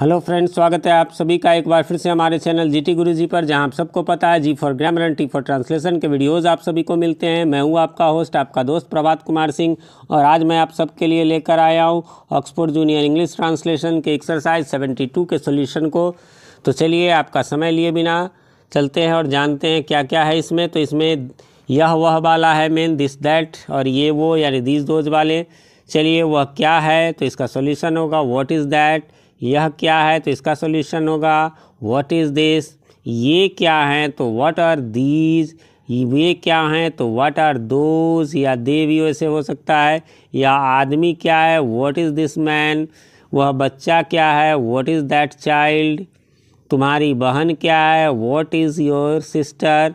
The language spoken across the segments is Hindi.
हेलो फ्रेंड्स स्वागत है आप सभी का एक बार फिर से हमारे चैनल जीटी गुरुजी पर जहां आप सबको पता है G for grammar and T for translation के वीडियोस आप सभी को मिलते हैं मैं हूं आपका होस्ट आपका दोस्त प्रभात कुमार सिंह और आज मैं आप सबके लिए लेकर आया हूं ऑक्सफोर्ड जूनियर इंग्लिश ट्रांसलेशन के एक्सरसाइज सेवेंटी के सोल्यूशन को तो चलिए आपका समय लिए बिना चलते हैं और जानते हैं क्या क्या है इसमें तो इसमें यह वह वाला है मेन दिस दैट और ये वो यानी दिस दोज वाले चलिए वह क्या है तो इसका सोल्यूशन होगा वॉट इज़ दैट यह क्या है तो इसका सॉल्यूशन होगा व्हाट इज़ दिस ये क्या है तो व्हाट आर दीज वे क्या हैं तो व्हाट आर दोज या दे भी वैसे हो सकता है या आदमी क्या है व्हाट इज़ दिस मैन वह बच्चा क्या है व्हाट इज़ दैट चाइल्ड तुम्हारी बहन क्या है व्हाट इज़ योर सिस्टर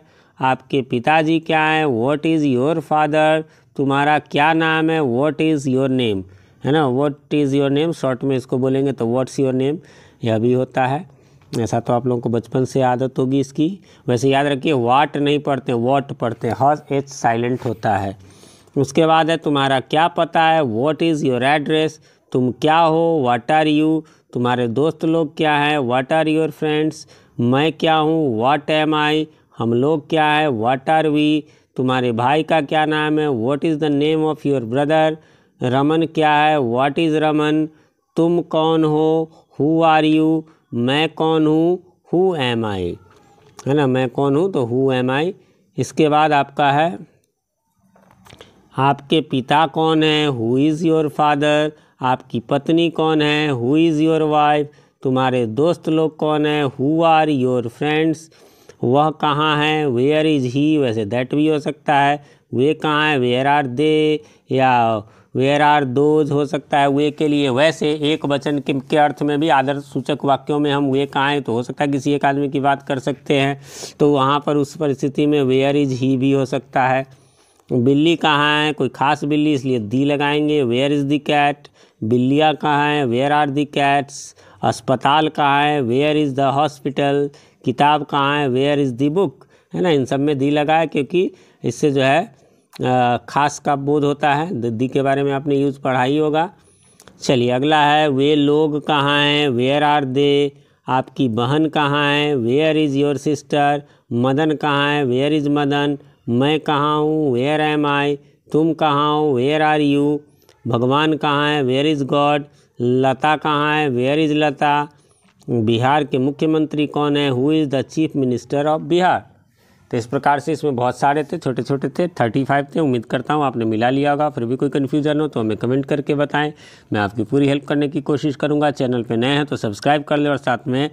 आपके पिताजी क्या हैं व्हाट इज़ योर फादर तुम्हारा क्या नाम है व्हाट इज़ योर नेम है ना what is your name short में इसको बोलेंगे तो व्हाट्स योर नेम यह भी होता है ऐसा तो आप लोगों को बचपन से आदत होगी इसकी वैसे याद रखिए वाट नहीं पढ़ते वॉट पढ़ते हर एच साइलेंट होता है उसके बाद है तुम्हारा क्या पता है वॉट इज़ योर एड्रेस तुम क्या हो वाट आर यू तुम्हारे दोस्त लोग क्या हैं वाट आर योर फ्रेंड्स मैं क्या हूँ वाट एम आई हम लोग क्या है वाट आर वी तुम्हारे भाई का क्या नाम है what is the name of your brother Raman क्या है व्हाट इज़ रमन तुम कौन हो हु आर यू मैं कौन हूँ हु एम आई है ना मैं कौन हूँ तो हु एम आई इसके बाद आपका है आपके पिता कौन है हु इज़ योर फादर आपकी पत्नी कौन है हु इज़ योर वाइफ तुम्हारे दोस्त लोग कौन है हु आर योर फ्रेंड्स वह कहाँ है वेयर इज़ ही वैसे दैट भी हो सकता है वे कहाँ है वेयर आर दे या वेयर आर दोज हो सकता है वे के लिए वैसे एक वचन के, के अर्थ में भी आदर्श सूचक वाक्यों में हम वे कहाँ हैं तो हो सकता है किसी एक आदमी की बात कर सकते हैं तो वहाँ पर उस परिस्थिति में वेयर इज ही भी हो सकता है बिल्ली कहाँ है कोई खास बिल्ली इसलिए दी लगाएंगे वेयर इज़ दी कैट बिल्लियाँ कहाँ हैं वेयर आर दी कैट्स अस्पताल कहाँ है वेयर इज़ द हॉस्पिटल किताब कहाँ है वेयर इज़ दी बुक है ना इन सब में दी लगाए क्योंकि इससे जो है खास का बोध होता है दद्दी के बारे में आपने यूज़ पढ़ा ही होगा चलिए अगला है वे लोग कहाँ हैं वेयर आर दे आपकी बहन कहाँ है where is your sister Madan कहाँ है वेयर इज़ मदन मैं कहाँ हूँ वेयर एम आई तुम कहाँ हो वेयर आर यू भगवान कहाँ है वेयर इज़ गॉड लता कहाँ है वेयर इज़ लता बिहार के मुख्यमंत्री कौन है who is the chief minister of Bihar तो इस प्रकार से इसमें बहुत सारे थे छोटे छोटे थे थर्टी फाइव थे उम्मीद करता हूँ आपने मिला लिया होगा फिर भी कोई कन्फ्यूजन हो तो हमें कमेंट करके बताएं मैं आपकी पूरी हेल्प करने की कोशिश करूँगा चैनल पर नए हैं तो सब्सक्राइब कर लें और साथ में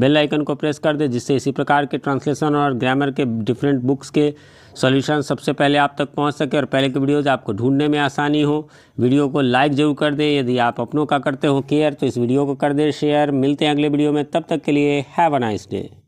बेल आइकन को प्रेस कर दें जिससे इसी प्रकार के ट्रांसलेशन और ग्रामर के डिफरेंट बुक्स के सॉल्यूशन सबसे पहले आप तक पहुंच सके और पहले के वीडियोज़ आपको ढूंढने में आसानी हो वीडियो को लाइक जरूर कर दें यदि आप अपनों का करते हो केयर तो इस वीडियो को कर दें शेयर मिलते हैं अगले वीडियो में तब तक के लिए हैव अ नाइस डे